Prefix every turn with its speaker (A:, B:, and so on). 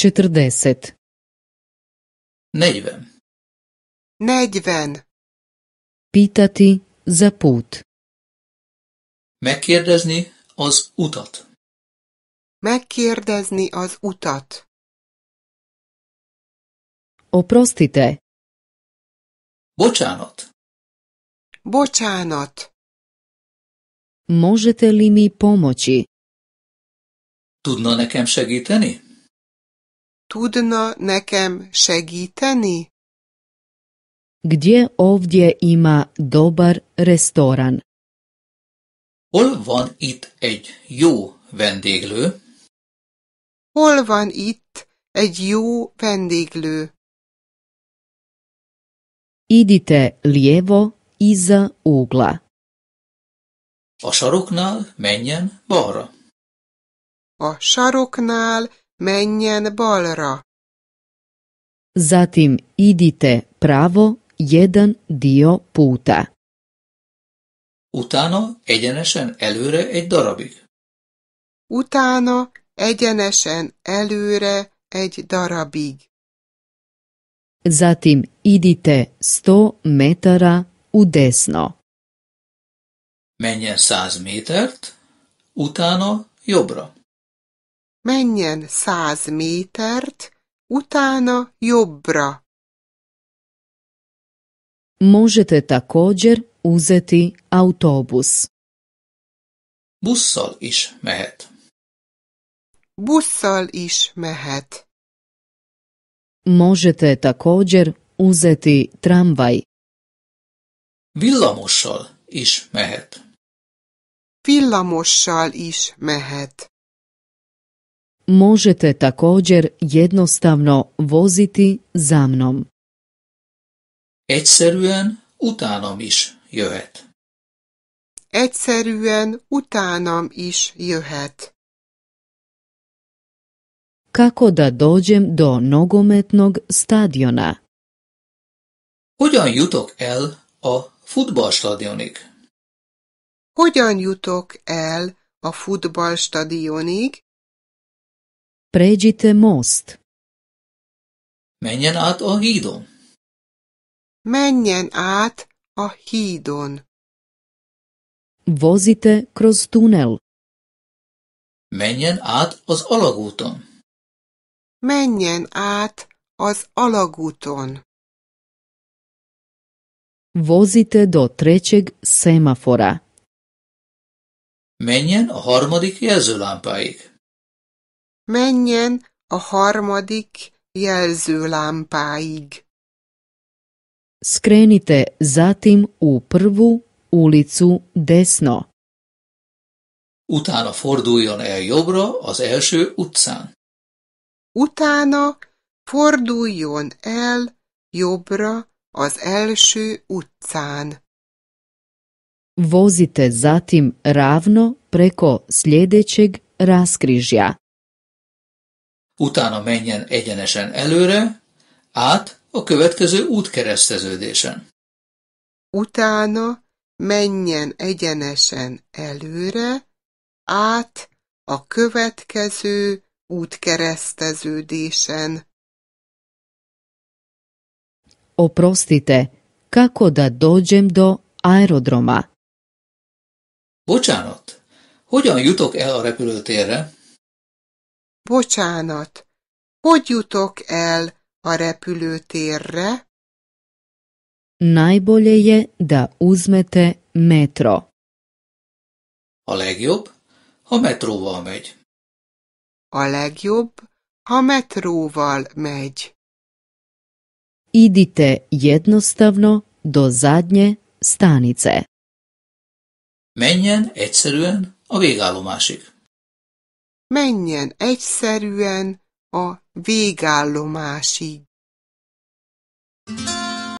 A: Četrdeset. Negyven. Negyven. Pitati za put. Megkérdezni az utat. Megkérdezni az utat. Oprostite. Bocsánat. Bocsánat. Možete
B: li
C: mi pomoći?
B: Tudna nekem segíteni? tudna nekem segíteni? Gdje
C: ovdje ima dobar restoran?
B: Hol
A: van itt egy jó vendéglő?
B: Hol van itt egy jó vendéglő?
A: Idite lievo iza ugla.
B: A saroknál menjen balra. A saroknál menjen balra.
C: Zatim idite pravo jedan dio puta.
A: Utána
B: egyenesen előre egy darabig. Utána egyenesen előre egy darabig.
C: Zatim idite 100 metara u desno.
B: Menjen 100 métert,
A: utána
B: jobbra menjen száz métert, utána jobbra.
C: Možete također uzeti autobus.
B: Busszal is mehet. Busszal is mehet.
C: Možete također uzeti tramvaj.
B: Villamossal is mehet. Villamossal is mehet.
C: možete također jednostavno voziti za mnom.
B: Egyszerűen utánom is jöhet. Egyszerűen is jöhet.
C: Kako da dođem do nogometnog stadiona?
A: Hogyan jutok el a futballstadionig?
B: Hogyan jutok el a futballstadionig?
C: Pređite most.
A: Menjen át a hídon. Menjen át a hídon.
C: Vozite kroz
A: tunel. Menjen át az alagúton. Menjen át az alagúton.
C: Vozite do trećeg semafora.
A: Menjen a harmadik jelzőlámpáig.
B: Menjen a harmadik jelzőlámpáig. Skrenite
C: zatim u prvu ulicu desno.
A: Utána forduljon el jobbra az első utcán.
B: Utána forduljon el jobbra az első utcán.
C: Vozite zatim ravno preko sljedećeg raskrižja.
B: utána
A: menjen egyenesen előre, át a következő útkereszteződésen.
B: Utána menjen egyenesen előre, át a következő útkereszteződésen.
C: Oprostite, kako da dođem do aerodroma?
B: Bocsánat, hogyan jutok el a repülőtérre? Bocsánat, hogy jutok el a repülőtérre?
C: Najbolje da uzmete metro.
B: A legjobb, ha metróval megy. A legjobb, ha metróval megy.
C: Idite jednostavno do zadnje stanice.
B: Menjen egyszerűen a végállomásig menjen egyszerűen a végállomásig.